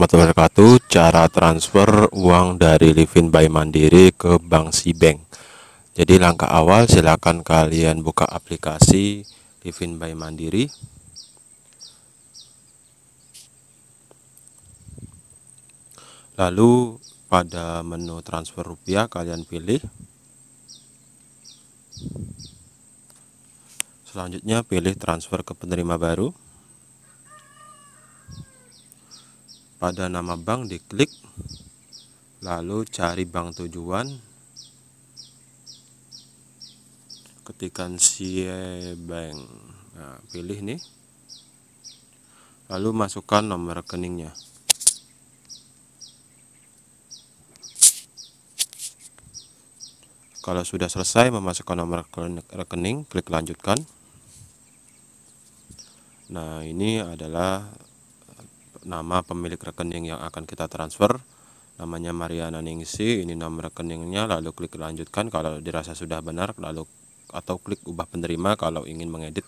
warahmatullahi wabarakatuh cara transfer uang dari Livin by Mandiri ke Bank Sibank jadi langkah awal silakan kalian buka aplikasi Livin by Mandiri lalu pada menu transfer rupiah kalian pilih selanjutnya pilih transfer ke penerima baru pada nama bank diklik lalu cari bank tujuan ketikan CIE bank nah, pilih nih lalu masukkan nomor rekeningnya kalau sudah selesai memasukkan nomor rekening klik lanjutkan nah ini adalah nama pemilik rekening yang akan kita transfer namanya Mariana Ningsi ini nomor rekeningnya lalu klik lanjutkan kalau dirasa sudah benar lalu atau klik ubah penerima kalau ingin mengedit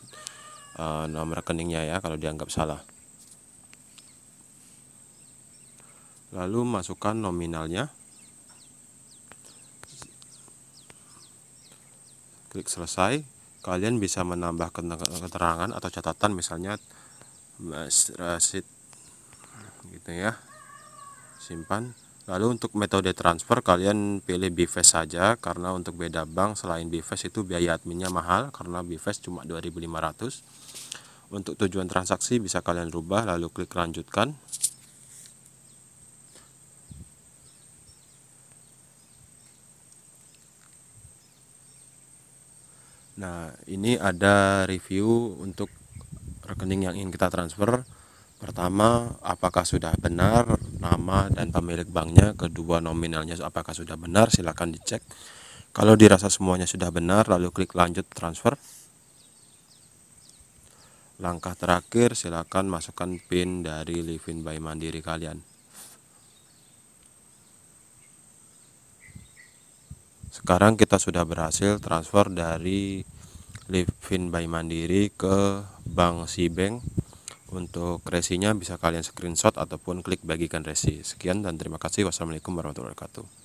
uh, eh, nomor rekeningnya ya kalau dianggap salah lalu masukkan nominalnya klik selesai kalian bisa menambah keterangan atau catatan misalnya Rasid eh, gitu ya simpan lalu untuk metode transfer kalian pilih BIFES saja karena untuk beda bank selain BIFES itu biaya adminnya mahal karena BIFES cuma 2500 untuk tujuan transaksi bisa kalian rubah lalu klik lanjutkan Nah, ini ada review untuk rekening yang ingin kita transfer. Pertama, apakah sudah benar nama dan pemilik banknya? Kedua, nominalnya apakah sudah benar? Silakan dicek. Kalau dirasa semuanya sudah benar, lalu klik lanjut transfer. Langkah terakhir, silakan masukkan PIN dari Livin by Mandiri kalian. Sekarang kita sudah berhasil transfer dari Livin by Mandiri ke Bank Sibeng. Untuk resinya bisa kalian screenshot ataupun klik bagikan resi. Sekian dan terima kasih. Wassalamualaikum warahmatullahi wabarakatuh.